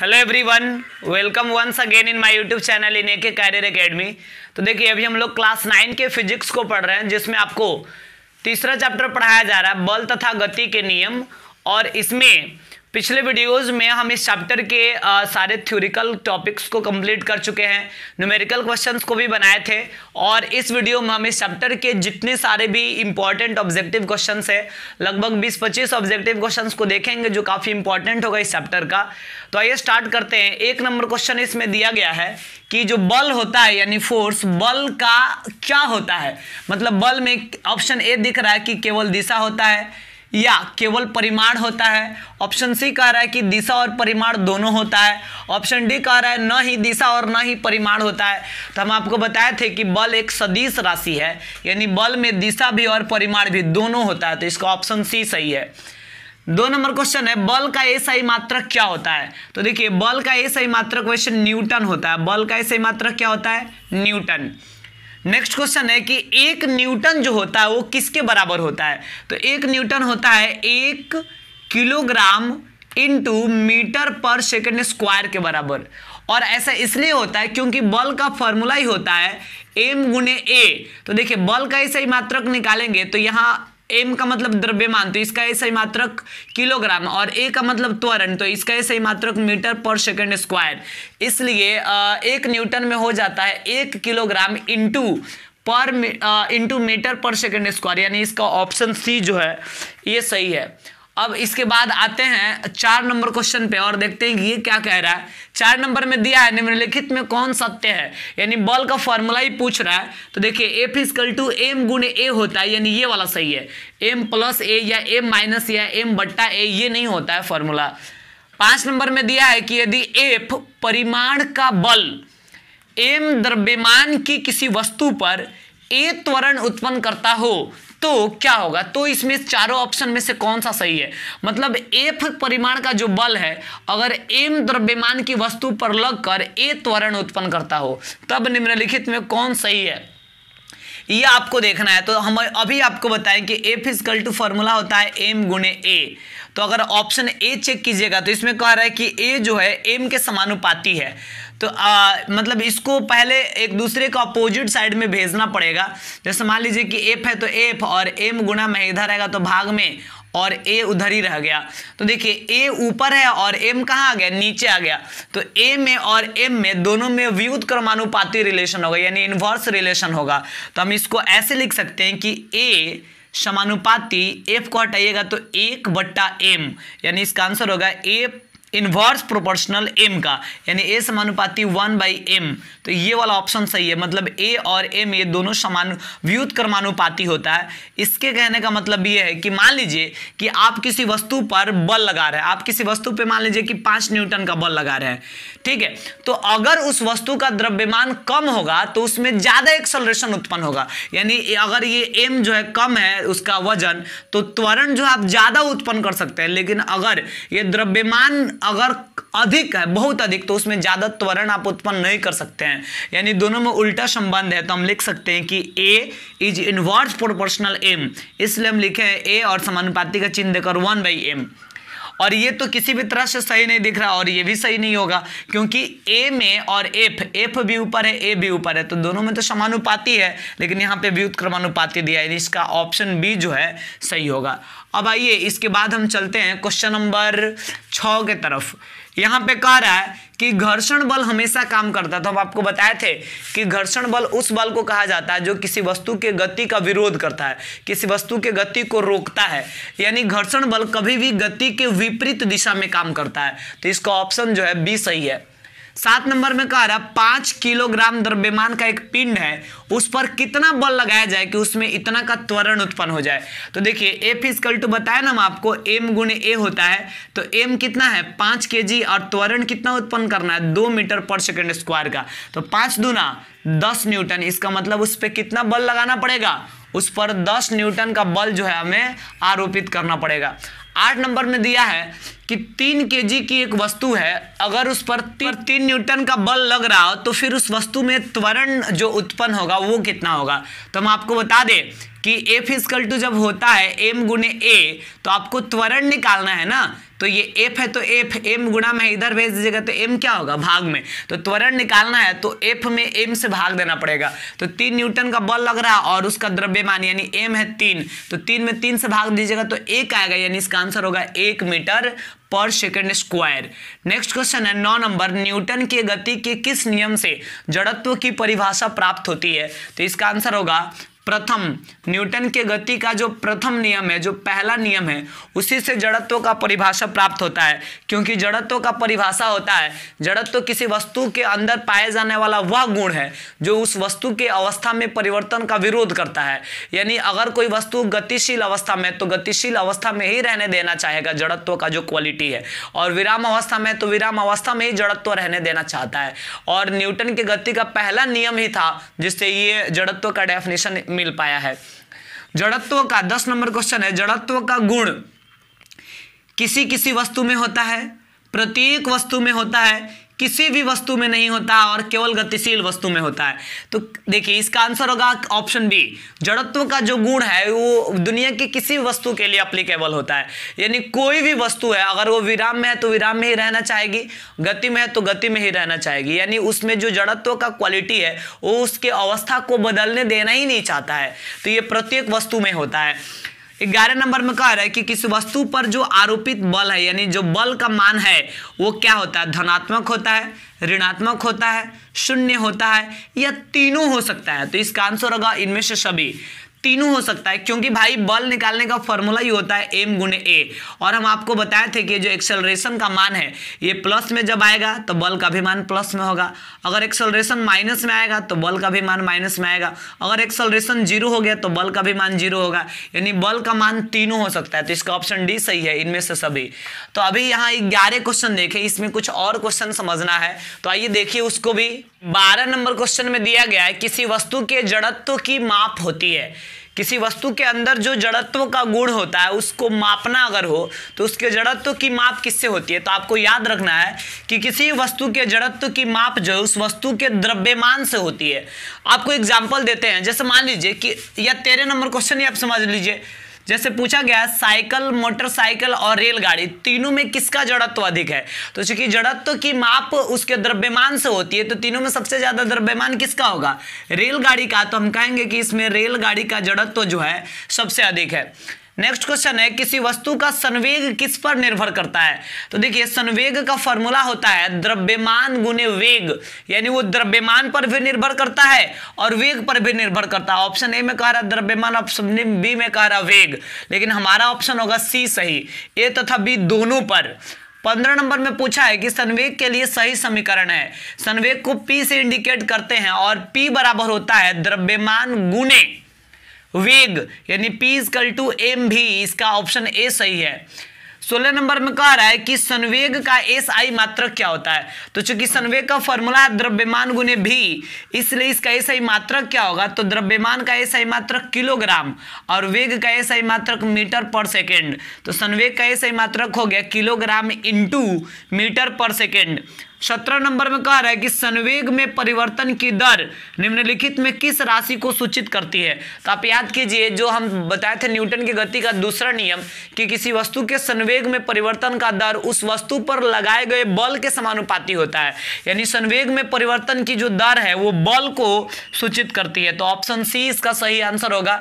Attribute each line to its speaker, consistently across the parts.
Speaker 1: hello everyone welcome once again in my YouTube channel इन के career academy तो देखिए अभी हम लोग क्लास नाइन के फिजिक्स को पढ़ रहे हैं जिसमें आपको तीसरा चैप्टर पढ़ाया जा रहा है बल तथा गति के नियम और इसमें पिछले वीडियोस में हम इस चैप्टर के आ, सारे थ्योरिकल टॉपिक्स को कंप्लीट कर चुके हैं न्यूमेरिकल क्वेश्चंस को भी बनाए थे और इस वीडियो में हम इस चैप्टर के जितने सारे भी इंपॉर्टेंट ऑब्जेक्टिव क्वेश्चन है लगभग बीस पच्चीस ऑब्जेक्टिव क्वेश्चन को देखेंगे जो काफ़ी इंपॉर्टेंट होगा इस चैप्टर का तो आइए स्टार्ट करते हैं एक नंबर क्वेश्चन इसमें दिया गया है कि जो बल होता है यानी फोर्स बल का क्या होता है मतलब बल में ऑप्शन ए दिख रहा है कि केवल दिशा होता है या केवल परिमाण होता है ऑप्शन सी कह रहा है कि दिशा और परिमाण दोनों होता है ऑप्शन डी कह रहा है न ही दिशा और न ही परिमाण होता है तो हम आपको बताए थे कि बल एक सदिश राशि है यानी बल में दिशा भी और परिमाण भी दोनों होता है तो इसका ऑप्शन सी सही है दो नंबर क्वेश्चन है बल का सही मात्रक क्या होता है तो देखिए बल का सही मात्रक क्वेश्चन न्यूटन होता है बल का ही मात्रक क्या होता है न्यूटन नेक्स्ट क्वेश्चन है कि एक न्यूटन जो होता है वो किसके बराबर होता है तो एक न्यूटन होता है एक kilogram into metre per second square के बराबर और ऐसा इसलिए होता है क्योंकि बल का फॉर्मूला ही होता है एम गुने ए तो देखिए बल का ऐसे ही मात्रक निकालेंगे तो यहाँ एम का मतलब द्रव्यमान तो इसका ऐसा ही मात्रक किलोग्राम और ए का मतलब त्वरण तो इसका ऐसा ही मात्रक मीटर पर सेकेंड स्क्वायर इसलिए एक न्यूटन में हो जाता है एक kilogram into per into metre per second square यानी इसका ऑप्शन सी जो है ये सही है अब इसके बाद आते हैं चार नंबर क्वेश्चन पे और देखते हैं कि ये क्या कह रहा है चार नंबर में दिया है निम्नलिखित में कौन सत्य है यानी बल का फॉर्मूला ही पूछ रहा है तो देखिए एफ इजकल टू एम गुण ए होता है यानी ये वाला सही है एम प्लस ए या एम माइनस या एम बट्टा ए ये नहीं होता है फॉर्मूला पांच नंबर में दिया है कि यदि एफ परिमाण का बल एम द्रव्यमान की किसी वस्तु पर ए त्वरण उत्पन्न करता हो तो क्या होगा तो इसमें चारों ऑप्शन में से कौन सा सही है मतलब एफ परिमाण का जो बल है अगर एम द्रव्यमान की वस्तु पर लगकर ए त्वरण उत्पन्न करता हो तब निम्नलिखित में कौन सही है ये आपको देखना है तो हम अभी आपको बताएं कि एफ इजकल टू फॉर्मूला होता है एम गुणे ए तो अगर ऑप्शन ए चेक कीजिएगा तो इसमें कह रहा है कि ए जो है एम के समानुपाती है तो आ, मतलब इसको पहले एक दूसरे का अपोजिट साइड में भेजना पड़ेगा जैसे मान लीजिए कि एफ है तो एफ और एम गुना में इधर रहेगा तो भाग में और ए उधर ही रह गया तो देखिए ए ऊपर है और एम कहाँ आ गया नीचे आ गया तो ए में और एम में दोनों में व्युत क्रमानुपाती रिलेशन होगा यानी इन्वर्स रिलेशन होगा तो हम इसको ऐसे लिख सकते हैं कि ए समानुपाती एफ को हटाइएगा तो एक बट्टा एम यानी इसका आंसर होगा ए इन्वर्स प्रोपोर्शनल एम का यानी ए समानुपाति वन बाई एम तो ये वाला ऑप्शन सही है मतलब ए और एम ये दोनों समान व्युत क्रमानुपाति होता है इसके कहने का मतलब ये है कि मान लीजिए कि आप किसी वस्तु पर बल लगा रहे हैं आप किसी वस्तु पर मान लीजिए कि पाँच न्यूटन का बल लगा रहे हैं ठीक है तो अगर उस वस्तु का द्रव्यमान कम होगा तो उसमें ज़्यादा एक्सलरेशन उत्पन्न होगा यानी अगर ये एम जो है कम है उसका वजन तो त्वरण जो आप ज़्यादा उत्पन्न कर सकते हैं लेकिन अगर ये द्रव्यमान अगर अधिक है बहुत अधिक तो उसमें ज़्यादा त्वरण आप उत्पन्न नहीं कर सकते हैं यानी दोनों में उल्टा संबंध है तो हम लिख सकते हैं कि A is inverse proportional M इसलिए हम लिखे हैं ए और समानुपाति का चिन्ह देकर वन बाई एम और ये तो किसी भी तरह से सही नहीं दिख रहा और ये भी सही नहीं होगा क्योंकि ए में और एफ एफ भी ऊपर है ए भी ऊपर है तो दोनों में तो समानुपाती है लेकिन यहाँ पे व्युत क्रमानुपाती दिया है इसका ऑप्शन बी जो है सही होगा अब आइए इसके बाद हम चलते हैं क्वेश्चन नंबर छ के तरफ यहाँ पे कह रहा है कि घर्षण बल हमेशा काम करता तो हम आपको बताए थे कि घर्षण बल उस बल को कहा जाता है जो किसी वस्तु के गति का विरोध करता है किसी वस्तु के गति को रोकता है यानी घर्षण बल कभी भी गति के विपरीत दिशा में काम करता है तो इसका ऑप्शन जो है बी सही है सात नंबर में कह रहा है पांच किलोग्राम द्रव्यमान का एक पिंड है उस पर कितना बल लगाया जाए कि उसमें इतना का त्वरण उत्पन्न हो जाए तो देखिए ए इजकल टू बताया ना हम आपको एम गुने ए होता है तो एम कितना है पांच के जी और त्वरण कितना उत्पन्न करना है दो मीटर पर सेकेंड स्क्वायर का तो पांच दूना दस न्यूटन इसका मतलब उस पर कितना बल लगाना पड़ेगा उस पर 10 न्यूटन का बल जो है हमें आरोपित करना पड़ेगा आठ नंबर में दिया है कि तीन के की एक वस्तु है अगर उस पर तीन, तीन न्यूटन का बल लग रहा हो तो फिर उस वस्तु में त्वरण जो उत्पन्न होगा वो कितना होगा तो हम आपको बता दें कि ए फिजिकल टू जब होता है एम गुणे ए तो आपको त्वरण निकालना है ना तो ये एफ है तो एफ एम गुणा में इधर भेज दीजिएगा तो एम क्या होगा भाग में तो त्वरण निकालना है तो एफ में एम से भाग देना पड़ेगा तो तीन न्यूटन का बल लग रहा है और उसका द्रव्यमान यानी एम है तीन तो तीन में तीन से भाग दीजिएगा तो एक आएगा यानी इसका आंसर होगा एक metre per second square next question है नौ नंबर न्यूटन के गति के किस नियम से जड़त्व की परिभाषा प्राप्त होती है तो इसका आंसर होगा प्रथम न्यूटन के गति का जो प्रथम नियम है जो पहला नियम है उसी से जड़त्व का परिभाषा प्राप्त होता है क्योंकि जड़त्व का परिभाषा होता है जड़त्व किसी वस्तु के अंदर पाए जाने वाला वह गुण है जो उस वस्तु के अवस्था में परिवर्तन का विरोध करता है यानी अगर कोई वस्तु गतिशील अवस्था में तो गतिशील अवस्था में ही रहने देना चाहेगा जड़त्व का जो क्वालिटी है और विराम अवस्था में तो विराम अवस्था में ही जड़त्व रहने देना चाहता है और न्यूटन के गति का पहला नियम ही था जिससे ये जड़त्व का डेफिनेशन मिल पाया है जड़त्व का दस नंबर क्वेश्चन है जड़त्व का गुण किसी किसी वस्तु में होता है प्रत्येक वस्तु में होता है किसी भी वस्तु में नहीं होता और केवल गतिशील वस्तु में होता है तो देखिए इसका आंसर होगा ऑप्शन बी जड़त्व का जो गुण है वो दुनिया की किसी वस्तु के लिए अप्लीकेबल होता है यानी कोई भी वस्तु है अगर वो विराम में है तो विराम में ही रहना चाहेगी गति में है तो गति में ही रहना चाहेगी यानी उसमें जो जड़त्व का क्वालिटी है वो उसके अवस्था को बदलने देना ही नहीं चाहता है तो ये प्रत्येक वस्तु में होता है ग्यारह नंबर में कह रहा है कि किसी वस्तु पर जो आरोपित बल है यानी जो बल का मान है वो क्या होता है धनात्मक होता है ऋणात्मक होता है शून्य होता है या तीनों हो सकता है तो इसका आंसर होगा इनमें से सभी तीनों हो सकता है क्योंकि भाई बल निकालने का फॉर्मूला ही होता है एम गुण ए और हम आपको बताए थे कि जो एक्सेलरेशन का मान है ये प्लस में जब आएगा तो बल का भी मान प्लस में होगा अगर एक्सेलरेशन माइनस में आएगा तो बल का भी मान माइनस में आएगा अगर एक्सेलरेशन जीरो हो गया तो बल का भी मान जीरो होगा यानी बल का मान तीनों हो सकता है तो इसका ऑप्शन डी सही है इनमें से सभी तो अभी यहाँ ग्यारह क्वेश्चन देखे इसमें कुछ और क्वेश्चन समझना है तो आइए देखिए उसको भी बारह नंबर क्वेश्चन में दिया गया है किसी वस्तु के जड़त्व की माप होती है किसी वस्तु के अंदर जो जड़त्व का गुण होता है उसको मापना अगर हो तो उसके जड़त्व की माप किससे होती है तो आपको याद रखना है कि किसी वस्तु के जड़त्व की माप जो है उस वस्तु के द्रव्यमान से होती है आपको एग्जाम्पल देते हैं जैसे मान लीजिए कि या तेरह नंबर क्वेश्चन ही आप समझ लीजिए जैसे पूछा गया साइकिल मोटरसाइकिल और रेलगाड़ी तीनों में किसका जड़त्व अधिक है तो चूंकि जड़त्व की माप उसके द्रव्यमान से होती है तो तीनों में सबसे ज्यादा द्रव्यमान किसका होगा रेलगाड़ी का तो हम कहेंगे कि इसमें रेलगाड़ी का जड़त्व जो है सबसे अधिक है नेक्स्ट क्वेश्चन है किसी वस्तु का संवेग किस पर निर्भर करता है तो देखिए संवेग का फॉर्मूला होता है द्रव्यमान गुने वेग यानी वो द्रव्यमान पर भी निर्भर करता है और वेग पर भी निर्भर करता है ऑप्शन ए में कह रहा द्रव्यमान ऑप्शन बी में कह रहा वेग लेकिन हमारा ऑप्शन होगा सी सही ए तथा बी दोनों पर पंद्रह नंबर में पूछा है कि संवेग के लिए सही समीकरण है संवेग को पी से इंडिकेट करते हैं और पी बराबर होता है द्रव्यमान गुने वेग यानी पी इजकल टू एम भी इसका ऑप्शन ए सही है सोलह नंबर में कह रहा है कि संवेग का एस आई मात्रक क्या होता है तो चूंकि संवेग का फॉर्मूला है द्रव्यमान गुने भी इसलिए इसका एस आई मात्रक क्या होगा तो द्रव्यमान का एस आई मात्रक किलोग्राम और वेग का एस आई मात्रक मीटर पर सेकेंड तो संवेग का एस आई मात्रक हो गया kilogram into metre per second सत्रह नंबर में कह रहा है कि संवेग में परिवर्तन की दर निम्नलिखित में किस राशि को सूचित करती है तो आप याद कीजिए जो हम बताए थे न्यूटन की गति का दूसरा नियम कि किसी वस्तु के संवेग में परिवर्तन का दर उस वस्तु पर लगाए गए बल के समानुपाती होता है यानी संवेग में परिवर्तन की जो दर है वो बल को सूचित करती है तो ऑप्शन सी इसका सही आंसर होगा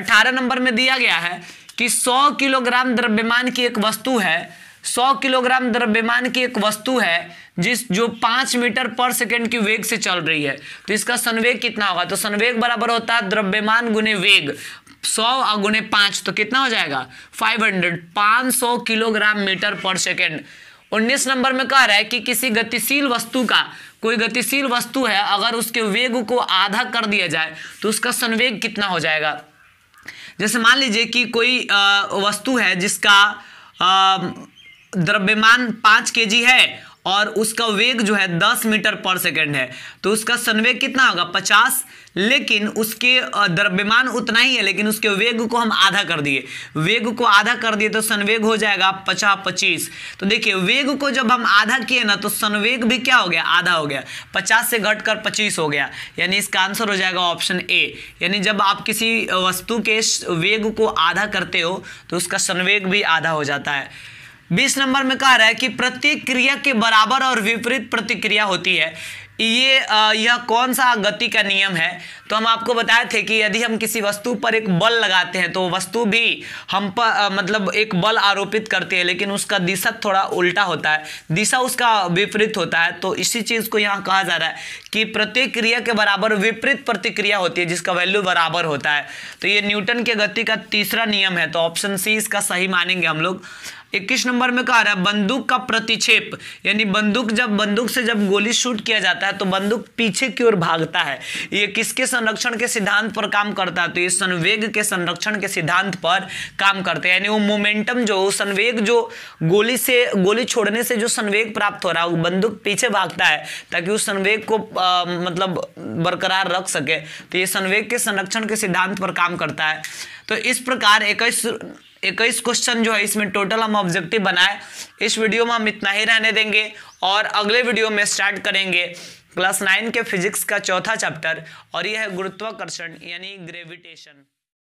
Speaker 1: अठारह नंबर में दिया गया है कि सौ किलोग्राम द्रव्यमान की एक वस्तु है 100 किलोग्राम द्रव्यमान की एक वस्तु है जिस जो पांच मीटर पर सेकेंड की वेग से चल रही है तो इसका संवेग कितना होगा तो संवेग बराबर होता है द्रव्यमान गुने वेग सौ गुने पांच तो कितना हो जाएगा फाइव हंड्रेड पांच सौ किलोग्राम मीटर पर सेकेंड उन्नीस नंबर में कह रहा है कि किसी गतिशील वस्तु का कोई गतिशील वस्तु है अगर उसके वेग को आधा कर दिया जाए तो उसका संवेग कितना हो जाएगा जैसे मान लीजिए कि कोई आ, वस्तु है जिसका द्रव्यमान पाँच के है और उसका वेग जो है 10 मीटर पर सेकंड है तो उसका संवेग कितना होगा 50 लेकिन उसके द्रव्यमान उतना ही है लेकिन उसके वेग को हम आधा कर दिए वेग को आधा कर दिए तो संवेग हो जाएगा पचास पच्चीस तो देखिए वेग को जब हम आधा किए ना तो संवेग भी क्या हो गया आधा हो गया पचास से घटकर पच्चीस हो गया यानी इसका आंसर हो जाएगा ऑप्शन ए यानी जब आप किसी वस्तु के वेग को आधा करते हो तो उसका संवेग भी आधा हो जाता है बीस नंबर में कह रहा है कि प्रतिक्रिया के बराबर और विपरीत प्रतिक्रिया होती है ये यह कौन सा गति का नियम है तो हम आपको बताए थे कि यदि हम किसी वस्तु पर एक बल लगाते हैं तो वस्तु भी हम पर मतलब एक बल आरोपित करती है लेकिन उसका दिशा थोड़ा उल्टा होता है दिशा उसका विपरीत होता है तो इसी चीज़ को यहाँ कहा जा रहा है कि प्रतिक्रिया के बराबर विपरीत प्रतिक्रिया होती है जिसका वैल्यू बराबर होता है तो ये न्यूटन के गति का तीसरा नियम है तो ऑप्शन सी इसका सही मानेंगे हम लोग इक्कीस नंबर में कहा रहा है बंदूक का प्रतिक्षेप यानी बंदूक जब बंदूक से जब गोली शूट किया जाता है तो बंदूक पीछे की ओर भागता है ये किसके संरक्षण के सिद्धांत पर काम करता है तो ये संवेग के संरक्षण के सिद्धांत पर काम करते हैं यानी वो मोमेंटम जो संवेग जो गोली से गोली छोड़ने से जो संवेग प्राप्त हो रहा है वो बंदूक पीछे भागता है ताकि उस संवेग को आ, मतलब बरकरार रख सके तो ये संवेग के संरक्षण के सिद्धांत पर काम करता है तो इस प्रकार इक्कीस इक्कीस क्वेश्चन जो है इसमें टोटल हम ऑब्जेक्टिव बनाए इस वीडियो में हम इतना ही रहने देंगे और अगले वीडियो में स्टार्ट करेंगे क्लास नाइन के फिजिक्स का चौथा चैप्टर और यह है गुरुत्वाकर्षण यानी ग्रेविटेशन